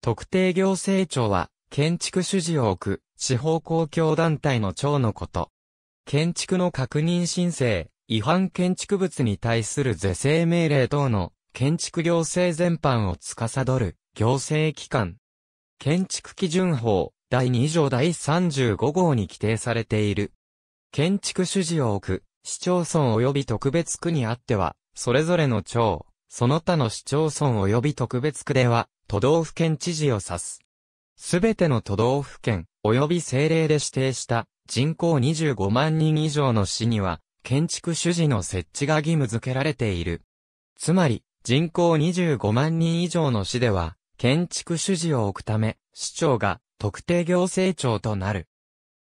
特定行政庁は、建築主事を置く、地方公共団体の庁のこと。建築の確認申請、違反建築物に対する是正命令等の建築行政全般を司る行政機関。建築基準法第2条第35号に規定されている。建築主事を置く市町村及び特別区にあっては、それぞれの庁、その他の市町村及び特別区では、都道府県知事を指す。すべての都道府県、及び政令で指定した人口25万人以上の市には、建築主事の設置が義務付けられている。つまり、人口25万人以上の市では、建築主事を置くため、市長が特定行政庁となる。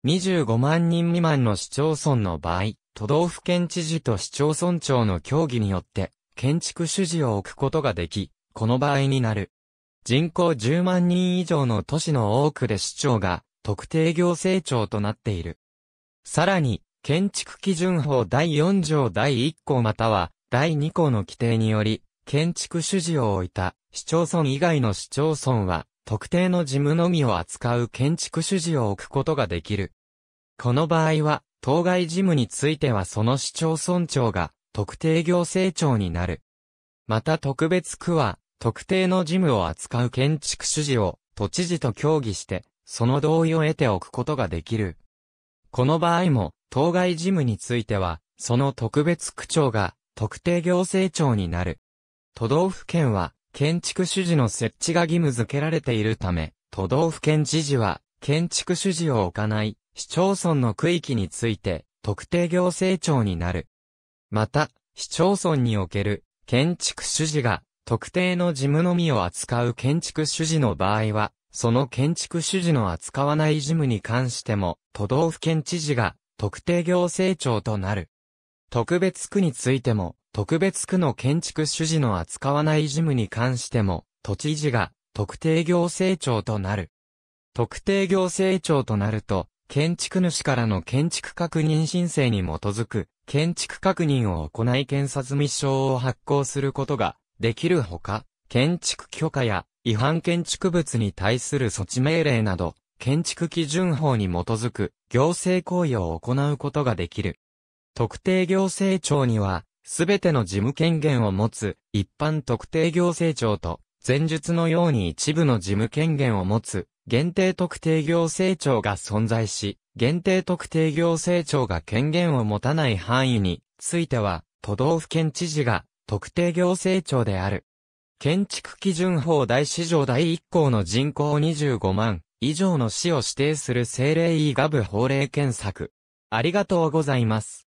25万人未満の市町村の場合、都道府県知事と市町村長の協議によって、建築主事を置くことができ、この場合になる。人口10万人以上の都市の多くで市長が特定行政庁となっている。さらに、建築基準法第4条第1項または第2項の規定により、建築主事を置いた市町村以外の市町村は、特定の事務のみを扱う建築主事を置くことができる。この場合は、当該事務についてはその市町村長が特定行政庁になる。また特別区は、特定の事務を扱う建築主事を都知事と協議して、その同意を得ておくことができる。この場合も、当該事務については、その特別区長が特定行政庁になる。都道府県は、建築主事の設置が義務付けられているため、都道府県知事は、建築主事を置かない、市町村の区域について、特定行政庁になる。また、市町村における、建築主事が特定の事務のみを扱う建築主事の場合は、その建築主事の扱わない事務に関しても、都道府県知事が特定行政庁となる。特別区についても、特別区の建築主事の扱わない事務に関しても、都知事が特定行政庁となる。特定行政庁となると、建築主からの建築確認申請に基づく、建築確認を行い検査済証を発行することができるほか、建築許可や違反建築物に対する措置命令など、建築基準法に基づく行政行為を行うことができる。特定行政庁には、すべての事務権限を持つ一般特定行政庁と、前述のように一部の事務権限を持つ限定特定行政庁が存在し、限定特定行政庁が権限を持たない範囲については、都道府県知事が特定行政庁である。建築基準法第四条第1項の人口25万以上の市を指定する政令 e ガブ法令検索。ありがとうございます。